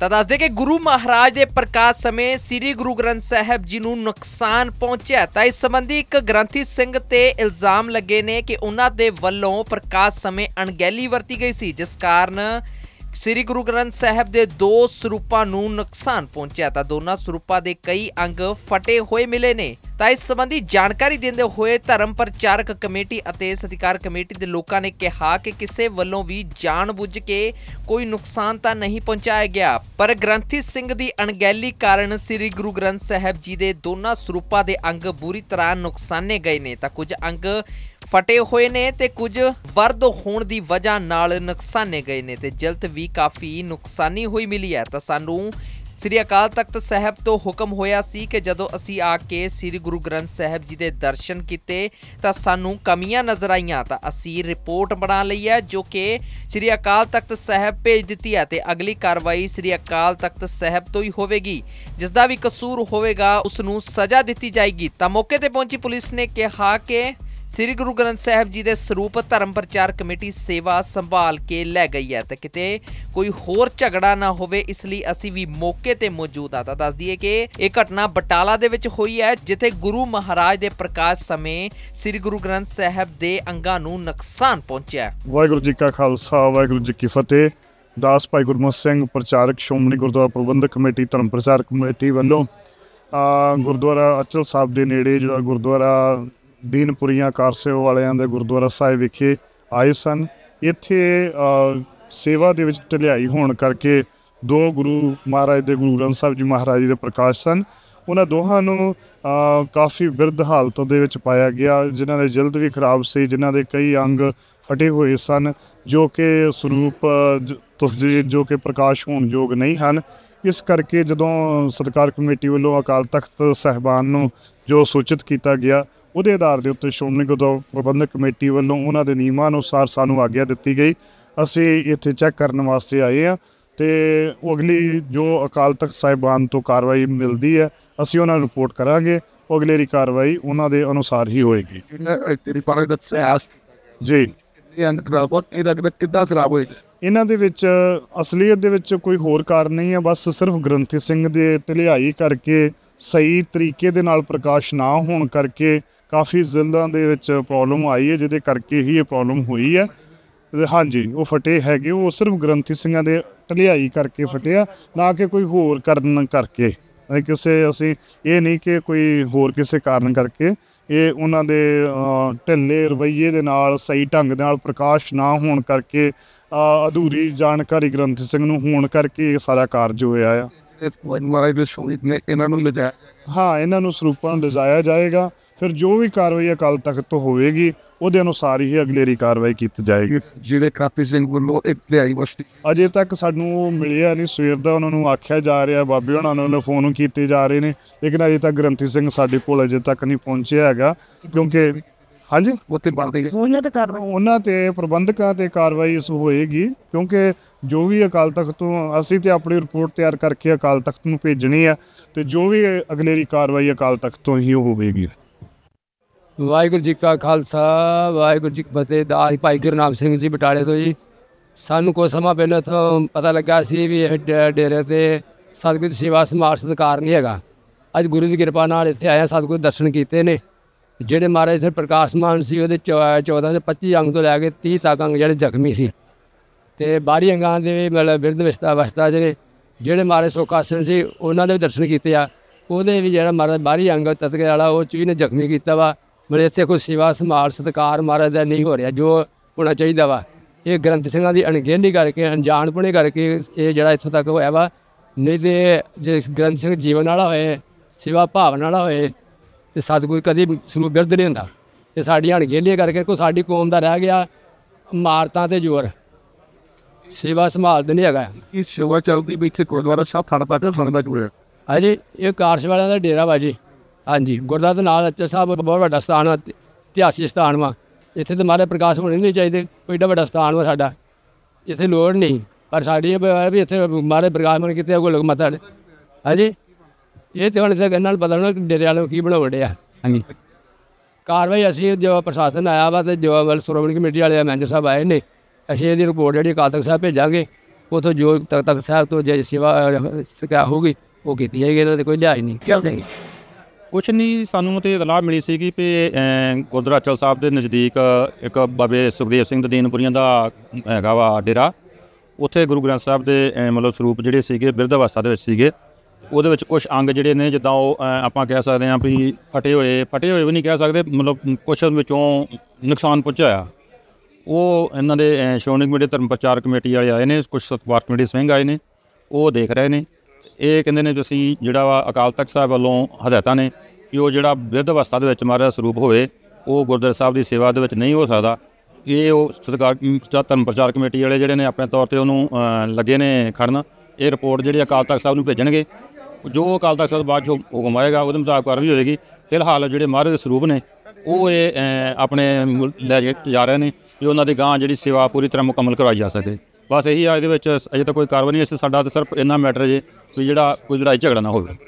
ਤਾਂ ਦੱਸਦੇ ਕਿ ਗੁਰੂ ਮਹਾਰਾਜ ਦੇ ਪ੍ਰਕਾਸ਼ ਸਮੇਂ ਸ੍ਰੀ ਗੁਰੂ ਗ੍ਰੰਥ ਸਾਹਿਬ ਜੀ ਨੂੰ ਨੁਕਸਾਨ ਪਹੁੰਚਿਆ ਤਾਂ ਇਸ ਸੰਬੰਧੀ ਇੱਕ ਗ੍ਰੰਥੀ ਸਿੰਘ ਤੇ ਇਲਜ਼ਾਮ ਲੱਗੇ ਨੇ ਕਿ ਉਹਨਾਂ ਦੇ ਵੱਲੋਂ ਪ੍ਰਕਾਸ਼ ਸਮੇਂ ਅਣਗਹਿਲੀ ਵਰਤੀ ਗਈ ਸੀ ਜਿਸ ਕਾਰਨ ਸ੍ਰੀ ਗੁਰੂ ਗ੍ਰੰਥ ਸਾਹਿਬ ਦੇ ਦੋ ਸਰੂਪਾਂ ਨੂੰ ਨੁਕਸਾਨ ਪਹੁੰਚਿਆ ਤਾਂ ਦੋਨਾਂ ਸਰੂਪਾਂ ਦੇ ਕਈ ਅੰਗ ਫਟੇ ਹੋਏ ਮਿਲੇ ਨੇ ਤਾਂ ਇਸ ਸੰਬੰਧੀ ਜਾਣਕਾਰੀ ਦਿੰਦੇ ਹੋਏ ਧਰਮ ਪ੍ਰਚਾਰਕ ਕਮੇਟੀ ਅਤੇ ਸਤਿਕਾਰ ਕਮੇਟੀ ਦੇ ਲੋਕਾਂ ਨੇ ਕਿਹਾ ਕਿ ਕਿਸੇ ਵੱਲੋਂ ਵੀ ਜਾਣਬੁੱਝ ਕੇ ਕੋਈ ਨੁਕਸਾਨ ਤਾਂ ਨਹੀਂ ਪਹੁੰਚਾਇਆ ਗਿਆ ਪਰ ਗ੍ਰੰਥੀ ਸਿੰਘ ਦੀ ਅਣਗਹਿਲੀ ਕਾਰਨ ਸ੍ਰੀ ਗੁਰੂ ਗ੍ਰੰਥ ਸਾਹਿਬ ਜੀ ਦੇ ਦੋਨਾਂ ਸਰੂਪਾਂ ਦੇ ਅੰਗ ਬੁਰੀ ਤਰ੍ਹਾਂ ਨੁਕਸਾਨੇ ਗਏ ਨੇ ਤਾਂ ਕੁਝ ਅੰਗ ਫਟੇ ਹੋਏ ਨੇ ਤੇ ਕੁਝ ਵਰਦ ਹੋਣ ਦੀ ਵਜ੍ਹਾ ਨਾਲ ਨੁਕਸਾਨੇ ਗਏ ਨੇ ਤੇ ਜਲਤ ਵੀ ਕਾਫੀ ਨੁਕਸਾਨੀ ਹੋਈ ਮਿਲੀ ਹੈ ਤਾਂ ਸਾਨੂੰ ਸ੍ਰੀ ਅਕਾਲ ਤਖਤ ਸਾਹਿਬ ਤੋਂ ਹੁਕਮ ਹੋਇਆ ਸੀ ਕਿ ਜਦੋਂ ਅਸੀਂ ਆ ਕੇ ਸ੍ਰੀ ਗੁਰੂ ਗ੍ਰੰਥ ਸਾਹਿਬ ਜੀ ਦੇ ਦਰਸ਼ਨ ਕੀਤੇ ਤਾਂ ਸਾਨੂੰ ਕਮੀਆਂ ਨਜ਼ਰ ਆਈਆਂ ਤਾਂ ਅਸੀਂ ਰਿਪੋਰਟ ਬਣਾ ਲਈ ਹੈ ਜੋ ਕਿ ਸ੍ਰੀ ਅਕਾਲ ਤਖਤ ਸਾਹਿਬ ਭੇਜ ਦਿੱਤੀ ਹੈ ਤੇ ਅਗਲੀ ਕਾਰਵਾਈ ਸ੍ਰੀ ਅਕਾਲ ਤਖਤ ਸਾਹਿਬ ਤੋਂ ਹੀ ਹੋਵੇਗੀ ਜਿਸ ਦਾ ਵੀ ਕਸੂਰ ਹੋਵੇਗਾ ਉਸ ਨੂੰ ਸਜ਼ਾ ਦਿੱਤੀ ਜਾਏਗੀ ਤਾਂ ਮੌਕੇ ਤੇ ਪਹੁੰਚੀ ਪੁਲਿਸ ਨੇ ਕਿਹਾ ਕਿ ਸ੍ਰੀ ਗੁਰੂ ਗ੍ਰੰਥ ਸਾਹਿਬ ਜੀ ਦੇ ਸਰੂਪ ਧਰਮ ਪ੍ਰਚਾਰ ਕਮੇਟੀ ਸੇਵਾ ਸੰਭਾਲ ਕੇ ਲੈ ਗਈ ਹੈ ਤੇ ਕਿਤੇ ਕੋਈ ਹੋਰ ਝਗੜਾ ਨਾ ਹੋਵੇ ਇਸ ਲਈ ਅਸੀਂ ਵੀ ਮੌਕੇ ਤੇ ਮੌਜੂਦ ਆ ਤਾਂ ਦੱਸ ਦਈਏ ਕਿ ਇਹ ਘਟਨਾ ਬਟਾਲਾ ਦੇ ਵਿੱਚ ਹੋਈ ਹੈ ਜਿੱਥੇ ਗੁਰੂ ਮਹਾਰਾਜ ਦੇ ਪ੍ਰਕਾਸ਼ ਸਮੇਂ ਸ੍ਰੀ ਗੁਰੂ ਗ੍ਰੰਥ ਸਾਹਿਬ ਦੇ ਅੰਗਾਂ ਨੂੰ ਨੁਕਸਾਨ ਪਹੁੰਚਿਆ ਵਾਹਿਗੁਰੂ ਜੀ ਕਾ ਖਾਲਸਾ ਵਾਹਿਗੁਰੂ ਜੀ ਕੀ ਫਤਿਹ ਦਾਸ ਭਾਈ ਗੁਰਮੁਖ ਸਿੰਘ ਪ੍ਰਚਾਰਕ ਸ਼ੋਮਣੀ ਗੁਰਦੁਆਰਾ ਪ੍ਰਬੰਧਕ ਕਮੇਟੀ ਧਰਮ ਪ੍ਰਚਾਰ ਕਮੇਟੀ ਵੱਲੋਂ ਗੁਰਦੁਆਰਾ ਅਚਲ ਸਾਹਿਬ ਦੇ ਨੇੜੇ ਜਿਹੜਾ ਗੁਰਦੁਆਰਾ ਦੀਨਪੁਰੀਆਂ ਕਾਰਸੇਵ ਵਾਲਿਆਂ ਦੇ ਗੁਰਦੁਆਰਾ ਸਾਹਿਬ ਵਿਖੇ ਆਏ ਸਨ ਇੱਥੇ ਸੇਵਾ ਦੇ ਵਿੱਚ ਢਲਾਈ ਹੋਣ ਕਰਕੇ ਦੋ ਗੁਰੂ ਮਹਾਰਾਜ ਦੇ ਗੁਰੂ ਗ੍ਰੰਥ ਸਾਹਿਬ ਜੀ ਮਹਾਰਾਜ ਦੇ ਪ੍ਰਕਾਸ਼ ਸਨ ਉਹਨਾਂ ਦੋਹਾਂ ਨੂੰ ਕਾਫੀ ਵਿਰਧ ਹਾਲਤਾਂ ਦੇ ਵਿੱਚ ਪਾਇਆ ਗਿਆ ਜਿਨ੍ਹਾਂ ਦੇ ਜਲਦ ਵੀ ਖਰਾਬ ਸੀ ਜਿਨ੍ਹਾਂ ਦੇ ਕਈ ਅੰਗ ਫਟੇ ਹੋਏ ਸਨ ਜੋ ਕਿ ਸਰੂਪ ਤਸਦੀਕ ਜੋ ਕਿ ਪ੍ਰਕਾਸ਼ ਹੋਣ ਯੋਗ ਨਹੀਂ ਹਨ ਇਸ ਕਰਕੇ ਜਦੋਂ ਸਤਕਾਰ ਕਮੇਟੀ ਵੱਲੋਂ ਅਕਾਲ ਤਖਤ ਸਹਿਬਾਨ ਨੂੰ ਜੋ ਸੂਚਿਤ ਕੀਤਾ ਗਿਆ ਉਹਦੇ ਆਧਾਰ ਦੇ ਉੱਤੇ ਸ਼੍ਰੋਮਣੀ ਗੁਰਦੁਆਰਾ ਪ੍ਰਬੰਧਕ ਕਮੇਟੀ ਵੱਲੋਂ ਉਹਨਾਂ ਦੇ ਨਿਯਮਾਂ ਅਨੁਸਾਰ ਸਾਨੂੰ ਆਗਿਆ ਦਿੱਤੀ ਗਈ ਅਸੀਂ ਇੱਥੇ ਚੈੱਕ ਕਰਨ ਵਾਸਤੇ ਆਏ ਆ ਤੇ ਉਹ ਅਗਲੀ ਜੋ ਅਕਾਲ ਤਖਤ ਸਾਹਿਬਾਨ ਤੋਂ ਕਾਰਵਾਈ ਮਿਲਦੀ ਹੈ ਅਸੀਂ ਉਹਨਾਂ ਨੂੰ ਰਿਪੋਰਟ ਕਰਾਂਗੇ ਉਹ ਅਗਲੇਰੀ ਕਾਰਵਾਈ ਉਹਨਾਂ ਦੇ ਅਨੁਸਾਰ ਹੀ ਹੋਏਗੀ ਤੇਰੀ ਪਰਗਤ ਸਿਆਸ ਜੀ ਅੰਦਰ ਖਰਾਬ ਇਹਦਾ ਕਿੱਦਾਂ ਖਰਾਬ ਹੋਏਗਾ ਇਹਨਾਂ ਦੇ ਵਿੱਚ ਅਸਲੀਅਤ ਦੇ ਵਿੱਚ ਕੋਈ ਹੋਰ ਕਾਰਨ ਨਹੀਂ ਹੈ ਬਸ ਸਿਰਫ ਗ੍ਰੰਥੀ ਸਿੰਘ ਦੇ ਢਲਿਆਈ ਕਰਕੇ ਸਹੀ ਤਰੀਕੇ ਦੇ ਨਾਲ ਪ੍ਰਕਾਸ਼ ਨਾ ਹੋਣ ਕਰਕੇ ਕਾਫੀ ਜ਼ਿੰਦਾਂ ਦੇ ਵਿੱਚ ਪ੍ਰੋਬਲਮ ਆਈ ਹੈ ਜਿਹਦੇ ਕਰਕੇ ਹੀ ਇਹ ਪ੍ਰੋਬਲਮ ਹੋਈ ਹੈ ਹਾਂਜੀ ਉਹ ਫਟੇ ਹੈਗੇ ਉਹ ਸਿਰਫ ਗ੍ਰੰਥੀ ਸਿੰਘਾਂ ਦੇ ਢਲਿਆਈ ਕਰਕੇ ਫਟਿਆ ਨਾ ਕਿ ਕੋਈ ਹੋਰ ਕਰਨ ਕਰਕੇ ਕਿਸੇ ਅਸੀਂ ਇਹ ਨਹੀਂ ਕਿ ਕੋਈ ਹੋਰ ਕਿਸੇ ਕਾਰਨ ਕਰਕੇ ਇਹ ਉਹਨਾਂ ਦੇ ਢਿੱਲੇ ਰਵਈਏ ਦੇ ਨਾਲ ਸਹੀ ਢੰਗ ਦੇ ਨਾਲ ਪ੍ਰਕਾਸ਼ ਨਾ ਹੋਣ ਕਰਕੇ ਅਧੂਰੀ ਜਾਣਕਾਰੀ ਗ੍ਰੰਥੀ ਸਿੰਘ ਨੂੰ ਹੋਣ ਕਰਕੇ ਇਹ ਸਾਰਾ ਕਾਰਜ ਹੋਇਆ ਆ ਮਹਾਰਾਜ ਦੇ ਸ਼ਹੀਦ ਨੇ ਇਹਨਾਂ ਨੂੰ ਹਾਂ ਇਹਨਾਂ ਨੂੰ ਸਰੂਪਾਂ ਨੂੰ ਲਿਜਾਇਆ ਜਾਏਗਾ ਫਿਰ ਜੋ ਵੀ ਕਾਰਵਾਈ ਅਕਾਲ ਤਖਤ ਤੋਂ ਹੋਵੇਗੀ ਉਹਦੇ ਅਨੁਸਾਰ ਹੀ ਅਗਲੇਰੀ ਕਾਰਵਾਈ ਕੀਤੀ ਜਾਏਗੀ ਜਿਹੜੇ ਕ੍ਰਾਂਤੀ ਸਿੰਘ ਵੱਲੋਂ ਇੱਕ ਲਿਆਈ ਵਸਤੀ ਅਜੇ ਤੱਕ ਸਾਨੂੰ ਉਹ ਮਿਲਿਆ ਨਹੀਂ ਸਵੇਰ ਦਾ ਉਹਨਾਂ ਨੂੰ ਆਖਿਆ ਜਾ ਰਿਹਾ ਬਾਬੇ ਉਹਨਾਂ ਨੂੰ ਫੋਨ ਕੀਤੇ ਜਾ ਰਹੇ ਨੇ ਲੇਕਿਨ ਅਜੇ ਤੱਕ ਗ੍ਰੰਥੀ ਸਿੰਘ ਸਾਡੇ ਕੋਲ ਅਜੇ ਤੱਕ ਨਹੀਂ ਪਹੁੰਚਿਆ ਹੈਗਾ ਕਿਉਂਕਿ ਹਾਂਜੀ ਉੱਥੇ ਬਣਦੀ ਹੈ ਉਹਨਾਂ ਤੇ ਕਰ ਉਹਨਾਂ ਤੇ ਪ੍ਰਬੰਧਕਾਂ ਤੇ ਕਾਰਵਾਈ ਉਸ ਹੋਏਗੀ ਕਿਉਂਕਿ ਜੋ ਵੀ ਅਕਾਲ ਤਖਤ ਤੋਂ ਅਸੀਂ ਤੇ ਆਪਣੀ ਰਿਪੋਰਟ ਤਿਆਰ ਕਰਕੇ ਅਕਾਲ ਤਖਤ ਨੂੰ ਭੇਜਣੀ ਆ ਤੇ ਜੋ ਵੀ ਅਗਲੇਰੀ ਕਾਰਵਾਈ ਅਕਾਲ ਤਖਤ ਤੋਂ ਹੀ ਹੋਵੇਗੀ ਵਾਹਿਗੁਰੂ ਜੀ ਕਾ ਖਾਲਸਾ ਵਾਹਿਗੁਰੂ ਜੀ ਕੀ ਫਤਿਹ ਦਾਸ ਭਾਈ ਗੁਰਨਾਮ ਸਿੰਘ ਜੀ ਬਟਾਲੇ ਤੋਂ ਜੀ ਸਾਨੂੰ ਕੋ ਸਮਾਂ ਪਹਿਲਾਂ ਤੋਂ ਪਤਾ ਲੱਗਾ ਸੀ ਵੀ ਇਹ ਡੇਰੇ ਤੇ ਸਤਿਗੁਰ ਸੇਵਾ ਸਮਾਜ ਸਤਕਾਰ ਨਹੀਂ ਹੈਗਾ ਅੱਜ ਗੁਰੂ ਦੀ ਕਿਰਪਾ ਨਾਲ ਇੱਥੇ ਆਇਆ ਸਤਿਗੁਰ ਦਰਸ਼ਨ ਕੀਤੇ ਨੇ ਜਿਹੜੇ ਮਹਾਰਾਜ ਸਰ ਪ੍ਰਕਾਸ਼ ਮਾਨ ਸੀ ਉਹਦੇ 14 ਤੋਂ 25 ਅੰਗ ਤੋਂ ਲੈ ਕੇ 30 ਤੱਕ ਅੰਗ ਜਿਹੜੇ ਜ਼ਖਮੀ ਸੀ ਤੇ ਬਾਹਰੀ ਅੰਗਾਂ ਦੇ ਮਤਲਬ ਬਿਰਧ ਵਿਸਤਾ ਵਸਤਾ ਜਿਹੜੇ ਜਿਹੜੇ ਮਹਾਰਾਜ ਸੋਕਾਸਨ ਸੀ ਉਹਨਾਂ ਦੇ ਵੀ ਦਰਸ਼ਨ ਕੀਤੇ ਆ ਉਹਦੇ ਵੀ ਜਿਹੜਾ ਮਹਾਰਾਜ ਬਾਹਰੀ ਅੰਗ ਤਤਕੇ ਵਾਲਾ ਉਹ ਚੀਜ਼ ਨੇ ਜ਼ਖਮੀ ਕੀਤਾ ਵਾ ਮਰੇ ਇੱਥੇ ਕੋਈ ਸੇਵਾ ਸੰਭਾਲ ਸਤਕਾਰ ਮਹਾਰਾਜ ਦਾ ਨਹੀਂ ਹੋ ਰਿਹਾ ਜੋ ਹੋਣਾ ਚਾਹੀਦਾ ਵਾ ਇਹ ਗ੍ਰੰਥ ਸਿੰਘਾਂ ਦੀ ਅਣਗਹਿਲੀ ਕਰਕੇ ਅਣਜਾਣਪੁਣੇ ਕਰਕੇ ਇਹ ਜਿਹੜਾ ਇੱਥੋਂ ਤੱਕ ਹੋਇਆ ਵਾ ਨਹੀਂ ਤੇ ਜੇ ਗ੍ਰੰਥ ਸਿੰਘ ਜੀਵਨ ਵਾਲਾ ਹੋਏ ਸੇਵਾ ਭਾਵਨਾ ਵਾਲਾ ਹੋਏ ਤੇ ਸਤਿਗੁਰ ਕਦੇ ਇਸ ਨੂੰ ਬਿਰਧ ਨਹੀਂ ਹੁੰਦਾ ਇਹ ਸਾਡੀਆਂ ਅਣਗੇਲੀਆਂ ਕਰਕੇ ਕੋ ਸਾਡੀ ਕੌਮ ਦਾ ਰਹਿ ਗਿਆ ਮਾਰਤਾਂ ਤੇ ਜ਼ੋਰ ਸੇਵਾ ਸੰਭਾਲਦੇ ਨਹੀਂ ਹੈਗਾ ਕੀ ਸੇਵਾ ਚੱਲਦੀ ਵੀ ਇੱਥੇ ਗੁਰਦੁਆਰਾ ਸਾਹਿਬ ਥਾਣਾ ਪਾਟਾ ਦਾ ਜੁੜਿਆ ਹਾਂਜੀ ਇਹ ਕਾਰਸ਼ ਵਾਲਿਆਂ ਦਾ ਡੇਰਾ ਬਾਜੀ ਜੀ ਹਾਂਜੀ ਗੁਰਦੁਆਰਾ ਦੇ ਨਾਲ ਅੱਛਾ ਸਾਹਿਬ ਬਹੁਤ ਵੱਡਾ ਸਥਾਨ ਹੈ ਇਤਿਹਾਸਿਕ ਸਥਾਨ ਵਾ ਇੱਥੇ ਤੇ ਮਾਰੇ ਪ੍ਰਕਾਸ਼ ਹੋਣੇ ਨਹੀਂ ਚਾਹੀਦੇ ਕੋਈ ਏਡਾ ਵੱਡਾ ਸਥਾਨ ਵਾ ਸਾਡਾ ਇੱਥੇ ਲੋੜ ਨਹੀਂ ਪਰ ਸਾਡੀ ਵੀ ਇੱਥੇ ਮਾਰੇ ਪ੍ਰਕਾਸ਼ ਹੋਣ ਕਿਤੇ ਕੋ ਲੋਕ ਮਤਲਬ ਹਾਂਜੀ ਇਹ ਤੇ ਹੁਣ ਇਹਦੇ ਨਾਲ ਪਤਾ ਹੋਣਾ ਕਿ ਡੇਰੇ ਵਾਲੇ ਕੀ ਬਣਾਉਣ ਡਿਆ ਹਾਂਜੀ ਕਾਰਵਾਈ ਅਸੀਂ ਜੋ ਪ੍ਰਸ਼ਾਸਨ ਆਇਆ ਵਾ ਤੇ ਜੋ ਵੱਲ ਸਰਵਣ ਕਮੇਟੀ ਵਾਲੇ ਮੈਂਜਰ ਸਾਹਿਬ ਆਏ ਨੇ ਅਸੀਂ ਇਹਦੀ ਰਿਪੋਰਟ ਜਿਹੜੀ ਕਾਤਕ ਸਾਹਿਬ ਭੇਜਾਂਗੇ ਉਥੋਂ ਜੋ ਤੱਕ ਤੱਕ ਸਾਹਿਬ ਤੋਂ ਜੇ ਸੇਵਾ ਸਿਕਾ ਹੋਗੀ ਉਹ ਕੀਤੀ ਜਾਏਗੀ ਇਹਦਾ ਕੋਈ ਲਿਹਾਜ਼ ਨਹੀਂ ਕਿਉਂ ਨਹੀਂ ਕੁਛ ਨਹੀਂ ਸਾਨੂੰ ਤੇ ਇਤਲਾਹ ਮਿਲੀ ਸੀ ਕਿ ਗੁਰਦੁਆਰਾ ਚਲ ਸਾਹਿਬ ਦੇ ਨਜ਼ਦੀਕ ਇੱਕ ਬਾਬੇ ਸੁਖਦੇਵ ਸਿੰਘ ਦਦੀਨਪੁਰੀਆਂ ਦਾ ਹੈਗਾ ਵਾ ਡੇਰਾ ਉੱਥੇ ਗੁਰੂ ਗ੍ਰੰਥ ਸਾਹਿਬ ਦੇ ਮਤਲਬ ਸਰੂਪ ਜਿਹੜੇ ਸੀਗੇ ਬਿਰਧ ਅਵਸਥਾ ਦੇ ਵਿੱਚ ਸੀਗੇ ਉਹਦੇ ਵਿੱਚ ਕੁਝ ਅੰਗ ਜਿਹੜੇ ਨੇ ਜਿੱਦਾਂ ਉਹ ਆਪਾਂ ਕਹਿ ਸਕਦੇ ਹਾਂ ਵੀ ਫਟੇ ਹੋਏ ਫਟੇ ਹੋਏ ਵੀ ਨਹੀਂ ਕਹਿ ਸਕਦੇ ਮਤਲਬ ਕੁਝ ਵਿੱਚੋਂ ਨੁਕਸਾਨ ਪਹੁੰਚਾਇਆ ਉਹ ਇਹਨਾਂ ਦੇ ਸ਼ੋਨਿੰਗ ਮੀਡੀਆ ਧਰਮ ਪ੍ਰਚਾਰ ਕਮੇਟੀ ਵਾਲੇ ਆਏ ਨੇ ਕੁਝ ਸਤਵਾਰ ਕਮੇਟੀ ਸਿੰਘ ਆਏ ਨੇ ਉਹ ਦੇਖ ਰਹੇ ਨੇ ਇਹ ਕਹਿੰਦੇ ਨੇ ਤੁਸੀਂ ਜਿਹੜਾ ਵਾ ਅਕਾਲ ਤਖਤ ਸਾਹਿਬ ਵੱਲੋਂ ਹਦਾਇਤਾਂ ਨੇ ਕਿ ਉਹ ਜਿਹੜਾ ਵਿਰਧ ਅਵਸਥਾ ਦੇ ਵਿੱਚ ਮਾਰਿਆ ਸਰੂਪ ਹੋਵੇ ਉਹ ਗੁਰਦੁਆਰਾ ਸਾਹਿਬ ਦੀ ਸੇਵਾ ਦੇ ਵਿੱਚ ਨਹੀਂ ਹੋ ਸਕਦਾ ਇਹ ਉਹ ਸਰਕਾਰ ਧਰਮ ਪ੍ਰਚਾਰ ਕਮੇਟੀ ਵਾਲੇ ਜਿਹੜੇ ਨੇ ਆਪਣੇ ਤੌਰ ਤੇ ਉਹਨੂੰ ਲੱਗੇ ਨੇ ਖੜਨ ਇਹ ਰਿਪੋਰਟ ਜਿਹੜੀ ਅਕਾਲ ਤਖਤ ਸਾਹਿਬ ਨੂੰ ਭੇਜਣਗੇ ਜੋ ਅਕਾਲ ਤਖਤ ਸਾਹਿਬ ਬਾਅਦ ਜੋ ਹੁਕਮ ਆਏਗਾ ਉਹਦੇ ਮੁਤਾਬਕ ਕਾਰਵਾਈ ਹੋਏਗੀ ਫਿਲਹਾਲ ਜਿਹੜੇ ਮਹਾਰਾਜ ਦੇ ਸਰੂਪ ਨੇ ਉਹ ਇਹ ਆਪਣੇ ਲੈ ਜਾ ਰਹੇ ਨੇ ਵੀ ਉਹਨਾਂ ਦੇ ਗਾਂ ਜਿਹੜੀ ਸੇਵਾ ਪੂਰੀ ਤਰ੍ਹਾਂ ਮੁਕੰਮਲ ਕਰਵਾਈ ਜਾ ਸਕੇ ਬਸ ਇਹੀ ਆ ਇਹਦੇ ਵਿੱਚ ਅਜੇ ਤਾਂ ਕੋਈ ਕਾਰਵਾਈ ਨਹੀਂ ਇਸ ਸਾਡਾ ਤਾਂ ਸਿਰਫ ਇੰਨਾ ਮੈਟਰ ਜੇ ਵੀ ਜਿਹੜਾ ਕੋਈ ਲੜਾਈ ਝਗੜਾ ਨਾ ਹੋਵੇ